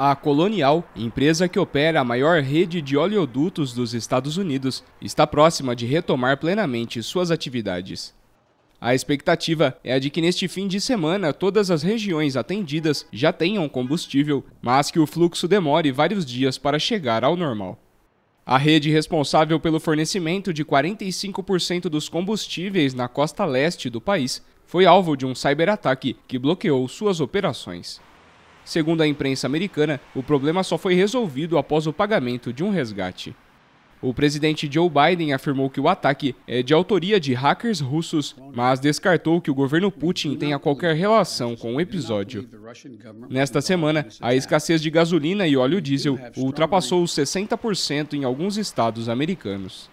A Colonial, empresa que opera a maior rede de oleodutos dos Estados Unidos, está próxima de retomar plenamente suas atividades. A expectativa é a de que neste fim de semana todas as regiões atendidas já tenham combustível, mas que o fluxo demore vários dias para chegar ao normal. A rede responsável pelo fornecimento de 45% dos combustíveis na costa leste do país foi alvo de um cyberataque que bloqueou suas operações. Segundo a imprensa americana, o problema só foi resolvido após o pagamento de um resgate. O presidente Joe Biden afirmou que o ataque é de autoria de hackers russos, mas descartou que o governo Putin tenha qualquer relação com o episódio. Nesta semana, a escassez de gasolina e óleo diesel ultrapassou os 60% em alguns estados americanos.